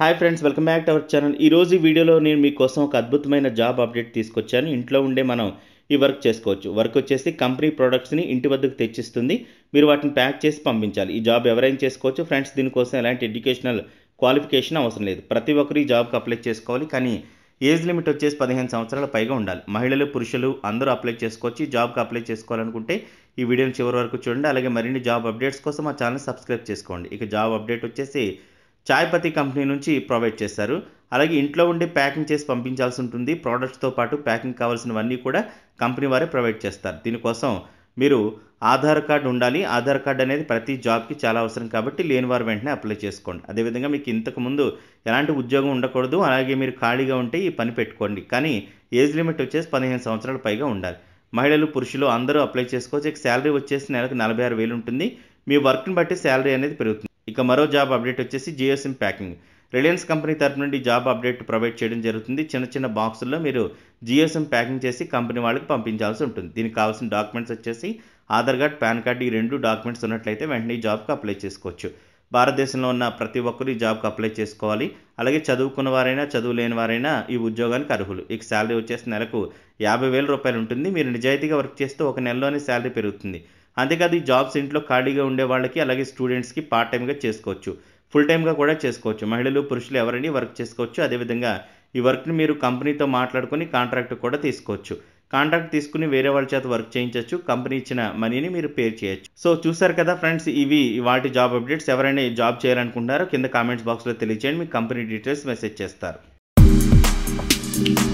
hi friends welcome back to our channel ఈరోజు ఈ వీడియోలో నేను మీకోసం ఒక అద్భుతమైన జాబ్ అప్డేట్ తీసుకొచ్చాను ఇంట్లో ఉండే మనం ఈ వర్క్ చేసుకోవచ్చు వర్క్ వచ్చేసి కంపెనీ ప్రోడక్ట్స్ని ఇంటి వద్దకు తెచ్చిస్తుంది మీరు వాటిని ప్యాక్ చేసి పంపించాలి ఈ జాబ్ ఎవరైనా చేసుకోవచ్చు ఫ్రెండ్స్ దీనికోసం ఎలాంటి ఎడ్యుకేషనల్ క్వాలిఫికేషన్ అవసరం లేదు ప్రతి ఒక్కరు ఈ జాబ్కి అప్లై చేసుకోవాలి కానీ ఏజ్ లిమిట్ వచ్చేసి పదిహేను సంవత్సరాల పైగా ఉండాలి మహిళలు పురుషులు అందరూ అప్లై చేసుకోవచ్చు ఈ జాబ్కి అప్లై చేసుకోవాలనుకుంటే ఈ వీడియోని చివరి వరకు చూడండి అలాగే మరిన్ని జాబ్ అప్డేట్స్ కోసం మా ఛానల్ సబ్స్క్రైబ్ చేసుకోండి ఇక జాబ్ అప్డేట్ వచ్చేసి చాయ్ పత్తి కంపెనీ నుంచి ప్రొవైడ్ చేస్తారు అలాగే ఇంట్లో ఉండి ప్యాకింగ్ చేసి పంపించాల్సి ఉంటుంది ప్రోడక్ట్స్తో పాటు ప్యాకింగ్ కావాల్సినవన్నీ కూడా కంపెనీ వారే ప్రొవైడ్ చేస్తారు దీనికోసం మీరు ఆధార్ కార్డు ఉండాలి ఆధార్ కార్డు అనేది ప్రతి జాబ్కి చాలా అవసరం కాబట్టి లేని వారు వెంటనే అప్లై చేసుకోండి అదేవిధంగా మీకు ఇంతకుముందు ఎలాంటి ఉద్యోగం ఉండకూడదు అలాగే మీరు ఖాళీగా ఉంటే ఈ పని పెట్టుకోండి కానీ ఏజ్ లిమిట్ వచ్చేసి పదిహేను సంవత్సరాల పైగా ఉండాలి మహిళలు పురుషులు అందరూ అప్లై చేసుకోవచ్చు శాలరీ వచ్చేసి నెలకు నలభై ఆరు వేలు ఉంటుంది మీ వర్క్ని బట్టి శాలరీ అనేది పెరుగుతుంది ఇక మరో జాబ్ అప్డేట్ వచ్చేసి Jio sim packing Reliance company తరపు నుండి జాబ్ అప్డేట్ ప్రొవైడ్ చేయడం జరుగుతుంది చిన్న చిన్న బాక్సుల్లో మీరు జియో సిమ్ ప్యాకింగ్ చేసి కంపెనీ వాళ్ళకి పంపించాల్సి ఉంటుంది దీనికి కావాల్సిన డాక్యుమెంట్స్ వచ్చేసి ఆధార్ కార్డ్ పాన్ కార్డ్ ఈ రెండు డాక్యుమెంట్స్ ఉన్నట్లయితే వెంటనే జాబ్కి అప్లై చేసుకోవచ్చు భారతదేశంలో ఉన్న ప్రతి ఒక్కరు ఈ జాబ్కి అప్లై చేసుకోవాలి అలాగే చదువుకున్న వారైనా చదువు లేని వారైనా ఈ ఉద్యోగానికి అర్హులు ఇక శాలరీ వచ్చేసి నెలకు యాభై వేల రూపాయలు ఉంటుంది మీరు నిజాయితీగా వర్క్ చేస్తే ఒక నెలలోనే శాలరీ పెరుగుతుంది అంతేకాదు ఈ జాబ్స్ ఇంట్లో ఖాళీగా ఉండే వాళ్ళకి అలాగే స్టూడెంట్స్కి పార్ట్ టైంగా చేసుకోవచ్చు ఫుల్ టైంగా కూడా చేసుకోవచ్చు మహిళలు పురుషులు ఎవరైనా వర్క్ చేసుకోవచ్చు అదేవిధంగా ఈ వర్క్ని మీరు కంపెనీతో మాట్లాడుకొని కాంట్రాక్ట్ కూడా తీసుకోవచ్చు కాంట్రాక్ట్ తీసుకుని వేరే వాళ్ళ చేత వర్క్ చేయించవచ్చు కంపెనీ ఇచ్చిన మనీని మీరు పే చేయొచ్చు సో చూసారు కదా ఫ్రెండ్స్ ఇవి వాటి జాబ్ అప్డేట్స్ ఎవరైనా జాబ్ చేయాలనుకుంటారో కింద కామెంట్స్ బాక్స్లో తెలియజేయండి మీ కంపెనీ డీటెయిల్స్ మెసేజ్ చేస్తారు